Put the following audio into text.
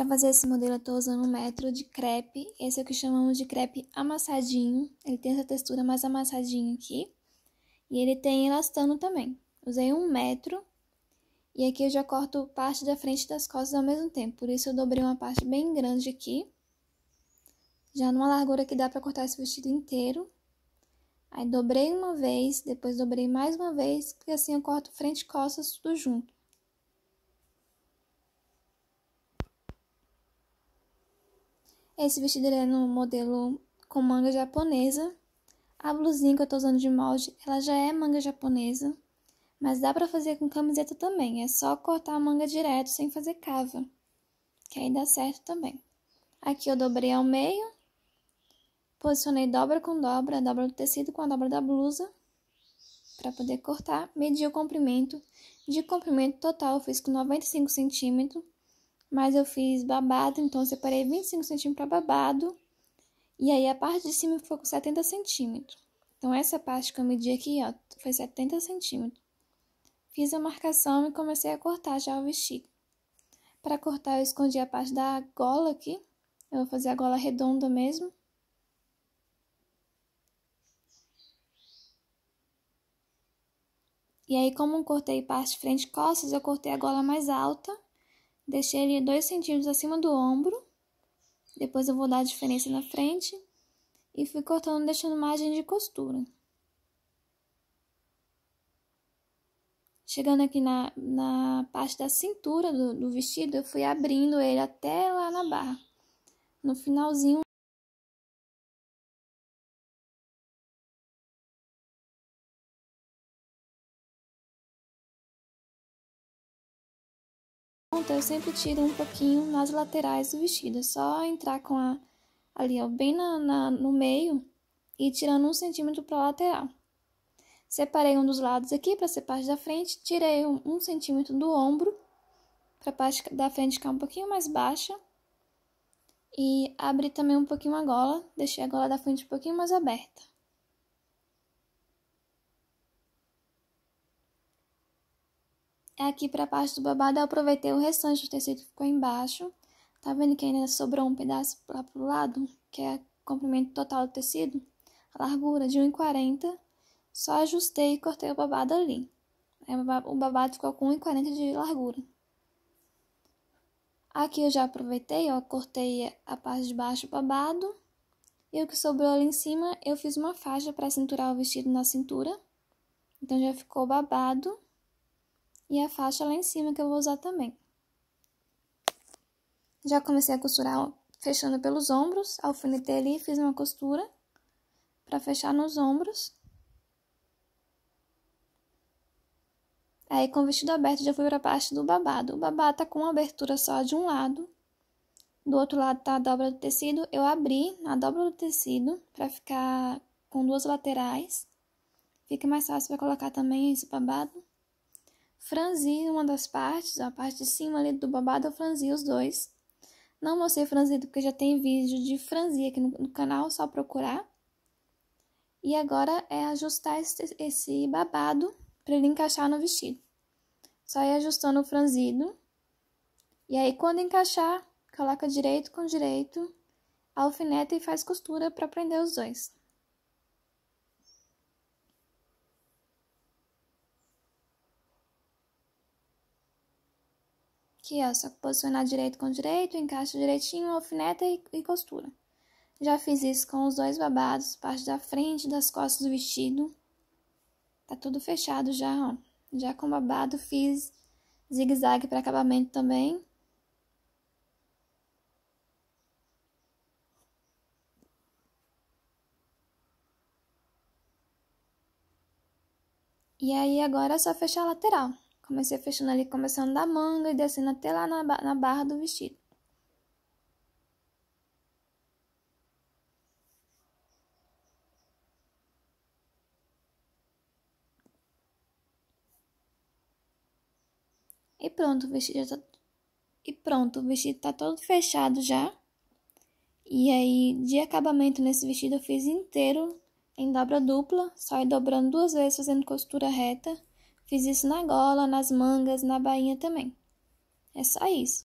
Para fazer esse modelo, eu estou usando um metro de crepe. Esse é o que chamamos de crepe amassadinho. Ele tem essa textura mais amassadinha aqui. E ele tem elastano também. Usei um metro. E aqui eu já corto parte da frente e das costas ao mesmo tempo. Por isso eu dobrei uma parte bem grande aqui. Já numa largura que dá para cortar esse vestido inteiro. Aí dobrei uma vez, depois dobrei mais uma vez, porque assim eu corto frente e costas tudo junto. Esse vestido é no modelo com manga japonesa. A blusinha que eu tô usando de molde, ela já é manga japonesa. Mas dá pra fazer com camiseta também. É só cortar a manga direto, sem fazer cava. Que aí dá certo também. Aqui eu dobrei ao meio. Posicionei dobra com dobra, a dobra do tecido com a dobra da blusa. Pra poder cortar. Medi o comprimento. De comprimento total eu fiz com 95 centímetros mas eu fiz babado, então eu separei 25 centímetros para babado, e aí a parte de cima ficou com 70 centímetros. Então, essa parte que eu medi aqui, ó, foi 70 centímetros. Fiz a marcação e comecei a cortar já o vestido. Para cortar, eu escondi a parte da gola aqui. Eu vou fazer a gola redonda mesmo. E aí, como eu cortei parte frente e costas, eu cortei a gola mais alta. Deixei ele dois centímetros acima do ombro. Depois eu vou dar a diferença na frente. E fui cortando, deixando margem de costura. Chegando aqui na, na parte da cintura do, do vestido, eu fui abrindo ele até lá na barra. No finalzinho. ponta, eu sempre tiro um pouquinho nas laterais do vestido. É só entrar com a ali, ó, bem na, na no meio e tirando um centímetro para lateral. Separei um dos lados aqui para ser parte da frente, tirei um, um centímetro do ombro para a parte da frente ficar um pouquinho mais baixa. E abri também um pouquinho a gola, deixei a gola da frente um pouquinho mais aberta. É aqui para a parte do babado, eu aproveitei o restante do tecido que ficou embaixo. Tá vendo que ainda sobrou um pedaço lá pro lado, que é o comprimento total do tecido? A largura de 1,40. Só ajustei e cortei o babado ali. É, o babado ficou com 1,40 de largura. Aqui eu já aproveitei, ó, cortei a parte de baixo do babado. E o que sobrou ali em cima, eu fiz uma faixa para cinturar o vestido na cintura. Então já ficou babado e a faixa lá em cima que eu vou usar também. Já comecei a costurar fechando pelos ombros, alfinetei ali, fiz uma costura para fechar nos ombros. Aí, com o vestido aberto, já fui para a parte do babado. O babado tá com uma abertura só de um lado. Do outro lado tá a dobra do tecido. Eu abri a dobra do tecido para ficar com duas laterais. Fica mais fácil para colocar também esse babado franzir uma das partes, a parte de cima ali do babado, eu franzi os dois. Não mostrei franzido porque já tem vídeo de franzir aqui no, no canal, só procurar. E agora é ajustar esse, esse babado para ele encaixar no vestido. Só ir ajustando o franzido. E aí, quando encaixar, coloca direito com direito, alfineta e faz costura para prender os dois. Aqui, ó, só posicionar direito com direito, encaixa direitinho, alfineta e, e costura. Já fiz isso com os dois babados, parte da frente das costas do vestido. Tá tudo fechado já, ó. Já com babado fiz zigue-zague para acabamento também. E aí agora é só fechar a lateral. Comecei fechando ali, começando da manga e descendo até lá na, na barra do vestido. E pronto, o vestido já tá... E pronto, o vestido tá todo fechado já. E aí, de acabamento nesse vestido eu fiz inteiro em dobra dupla, só saí dobrando duas vezes fazendo costura reta. Fiz isso na gola, nas mangas, na bainha também. É só isso.